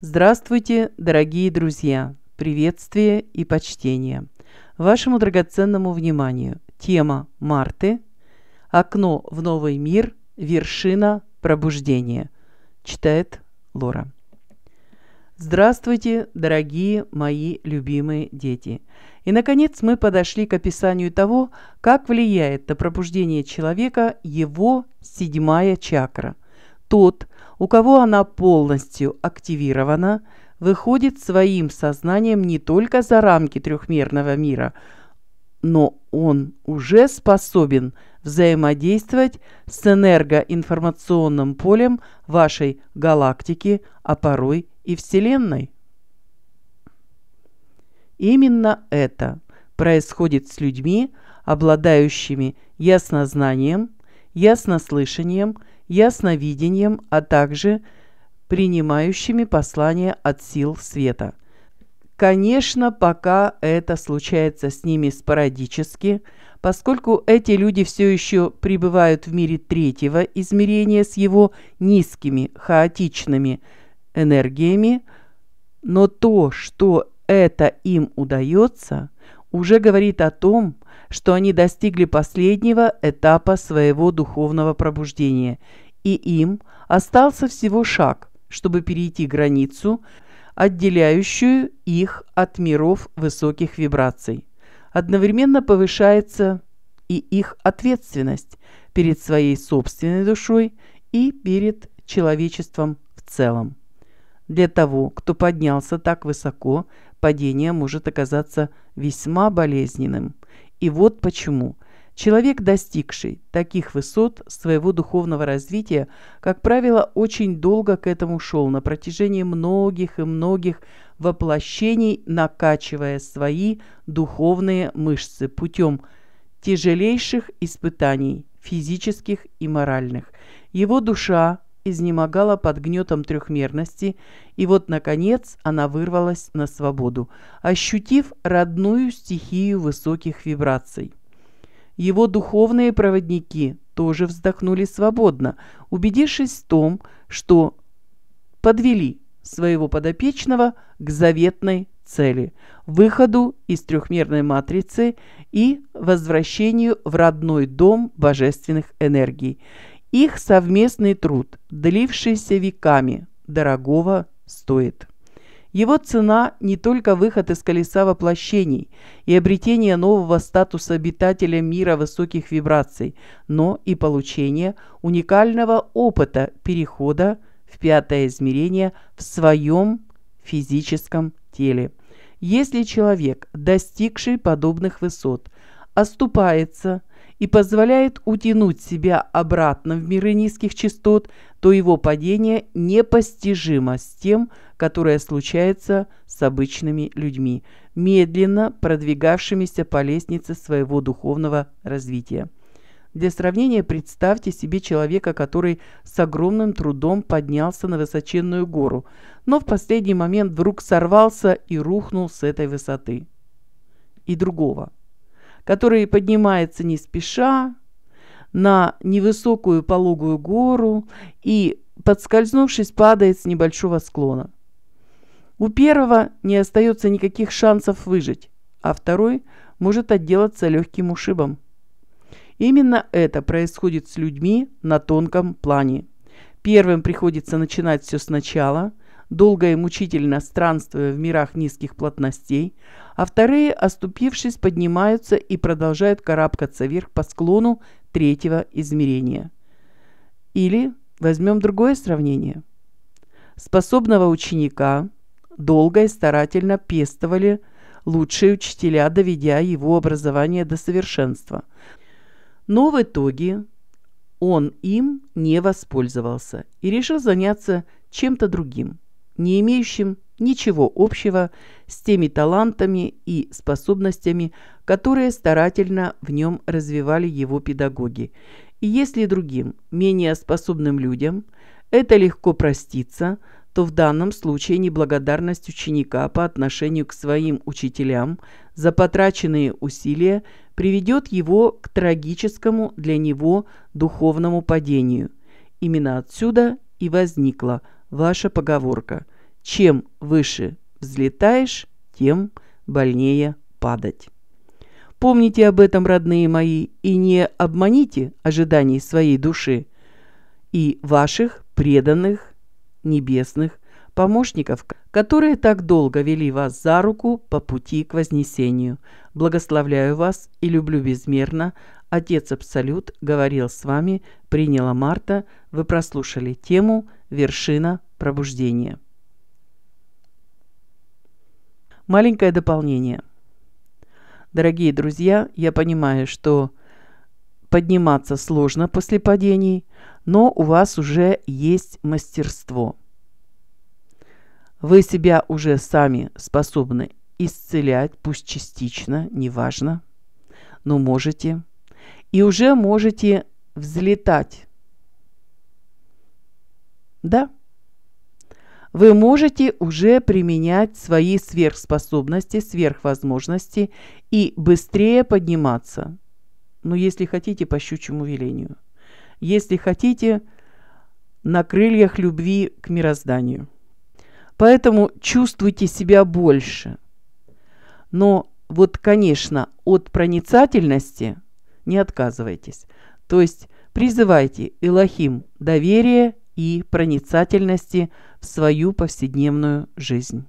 Здравствуйте, дорогие друзья! Приветствие и почтение! Вашему драгоценному вниманию тема Марты «Окно в новый мир. Вершина пробуждения» читает Лора. Здравствуйте, дорогие мои любимые дети! И, наконец, мы подошли к описанию того, как влияет на пробуждение человека его седьмая чакра – тот, у кого она полностью активирована, выходит своим сознанием не только за рамки трехмерного мира, но он уже способен взаимодействовать с энергоинформационным полем вашей галактики, а порой и Вселенной. Именно это происходит с людьми, обладающими яснознанием, яснослышанием ясновидением, а также принимающими послания от сил света. Конечно, пока это случается с ними спорадически, поскольку эти люди все еще пребывают в мире третьего измерения с его низкими, хаотичными энергиями, но то, что это им удается – уже говорит о том, что они достигли последнего этапа своего духовного пробуждения, и им остался всего шаг, чтобы перейти границу, отделяющую их от миров высоких вибраций. Одновременно повышается и их ответственность перед своей собственной душой и перед человечеством в целом. Для того, кто поднялся так высоко, падение может оказаться весьма болезненным. И вот почему. Человек, достигший таких высот своего духовного развития, как правило, очень долго к этому шел на протяжении многих и многих воплощений, накачивая свои духовные мышцы путем тяжелейших испытаний, физических и моральных. Его душа изнемогала под гнетом трехмерности, и вот, наконец, она вырвалась на свободу, ощутив родную стихию высоких вибраций. Его духовные проводники тоже вздохнули свободно, убедившись в том, что подвели своего подопечного к заветной цели – выходу из трехмерной матрицы и возвращению в родной дом божественных энергий – их совместный труд, длившийся веками, дорогого стоит. Его цена не только выход из колеса воплощений и обретение нового статуса обитателя мира высоких вибраций, но и получение уникального опыта перехода в пятое измерение в своем физическом теле. Если человек, достигший подобных высот, оступается и позволяет утянуть себя обратно в миры низких частот, то его падение непостижимо с тем, которое случается с обычными людьми, медленно продвигавшимися по лестнице своего духовного развития. Для сравнения представьте себе человека, который с огромным трудом поднялся на высоченную гору, но в последний момент вдруг сорвался и рухнул с этой высоты. И другого – который поднимается не спеша на невысокую пологую гору и, подскользнувшись, падает с небольшого склона. У первого не остается никаких шансов выжить, а второй может отделаться легким ушибом. Именно это происходит с людьми на тонком плане. Первым приходится начинать все сначала, долго и мучительно странствуя в мирах низких плотностей, а вторые, оступившись, поднимаются и продолжают карабкаться вверх по склону третьего измерения. Или возьмем другое сравнение. Способного ученика долго и старательно пестовали лучшие учителя, доведя его образование до совершенства. Но в итоге он им не воспользовался и решил заняться чем-то другим не имеющим ничего общего с теми талантами и способностями, которые старательно в нем развивали его педагоги. И если другим, менее способным людям, это легко проститься, то в данном случае неблагодарность ученика по отношению к своим учителям за потраченные усилия приведет его к трагическому для него духовному падению. Именно отсюда и возникла – ваша поговорка «Чем выше взлетаешь, тем больнее падать». Помните об этом, родные мои, и не обманите ожиданий своей души и ваших преданных небесных помощников, которые так долго вели вас за руку по пути к вознесению. Благословляю вас и люблю безмерно. Отец Абсолют говорил с вами, приняла Марта, вы прослушали тему «Вершина пробуждения». Маленькое дополнение. Дорогие друзья, я понимаю, что подниматься сложно после падений, но у вас уже есть мастерство – вы себя уже сами способны исцелять, пусть частично, неважно, но можете. И уже можете взлетать. Да. Вы можете уже применять свои сверхспособности, сверхвозможности и быстрее подниматься. Но ну, если хотите, по щучьему велению. Если хотите, на крыльях любви к мирозданию. Поэтому чувствуйте себя больше. Но вот, конечно, от проницательности не отказывайтесь. То есть призывайте Элохим доверия и проницательности в свою повседневную жизнь.